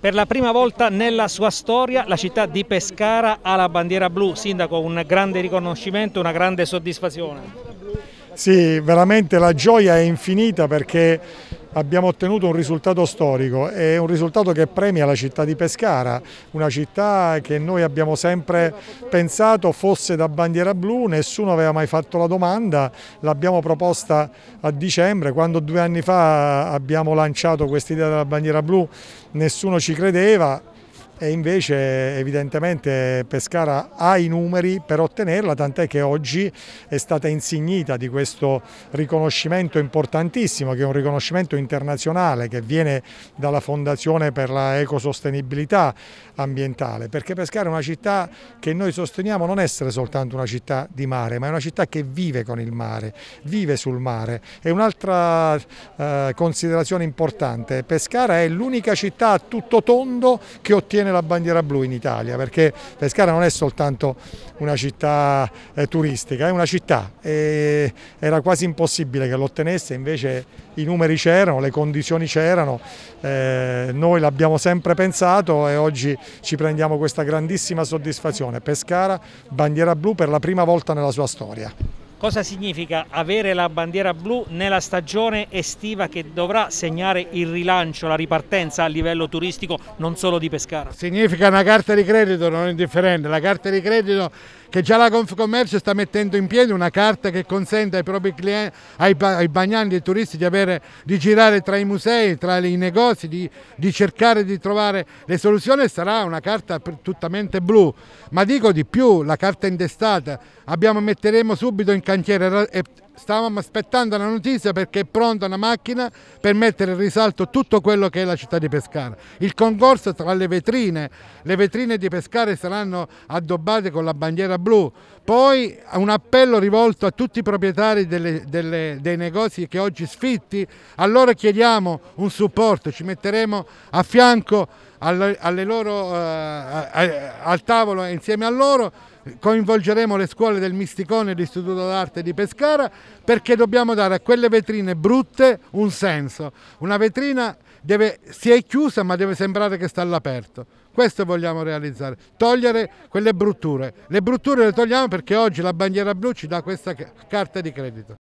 Per la prima volta nella sua storia la città di Pescara ha la bandiera blu. Sindaco, un grande riconoscimento, una grande soddisfazione. Sì, veramente la gioia è infinita perché abbiamo ottenuto un risultato storico e un risultato che premia la città di Pescara, una città che noi abbiamo sempre pensato fosse da bandiera blu, nessuno aveva mai fatto la domanda, l'abbiamo proposta a dicembre, quando due anni fa abbiamo lanciato questa idea della bandiera blu nessuno ci credeva, e invece evidentemente Pescara ha i numeri per ottenerla, tant'è che oggi è stata insignita di questo riconoscimento importantissimo, che è un riconoscimento internazionale che viene dalla Fondazione per la Ecosostenibilità Ambientale, perché Pescara è una città che noi sosteniamo non essere soltanto una città di mare, ma è una città che vive con il mare, vive sul mare. E un'altra eh, considerazione importante, Pescara è l'unica città a tutto tondo che ottiene bene la bandiera blu in Italia perché Pescara non è soltanto una città eh, turistica, è una città e era quasi impossibile che l'ottenesse, invece i numeri c'erano, le condizioni c'erano, eh, noi l'abbiamo sempre pensato e oggi ci prendiamo questa grandissima soddisfazione. Pescara, bandiera blu per la prima volta nella sua storia. Cosa significa avere la bandiera blu nella stagione estiva che dovrà segnare il rilancio, la ripartenza a livello turistico non solo di Pescara? Significa una carta di credito non indifferente, la carta di credito che già la Confcommercio sta mettendo in piedi, una carta che consente ai propri clienti, ai, ai bagnanti e ai turisti di, avere, di, girare tra i musei, tra i negozi, di, di cercare di trovare le soluzioni, sarà una carta tuttamente blu, ma dico di più, la carta intestata, abbiamo, metteremo subito in cantiere stavamo aspettando la notizia perché è pronta una macchina per mettere in risalto tutto quello che è la città di Pescara. Il concorso tra le vetrine, le vetrine di Pescara saranno addobbate con la bandiera blu, poi un appello rivolto a tutti i proprietari delle, delle, dei negozi che oggi sfitti, allora chiediamo un supporto, ci metteremo a fianco alle, alle loro, eh, al tavolo insieme a loro coinvolgeremo le scuole del Misticone e l'Istituto d'Arte di Pescara perché dobbiamo dare a quelle vetrine brutte un senso. Una vetrina deve, si è chiusa ma deve sembrare che sta all'aperto. Questo vogliamo realizzare, togliere quelle brutture. Le brutture le togliamo perché oggi la bandiera blu ci dà questa carta di credito.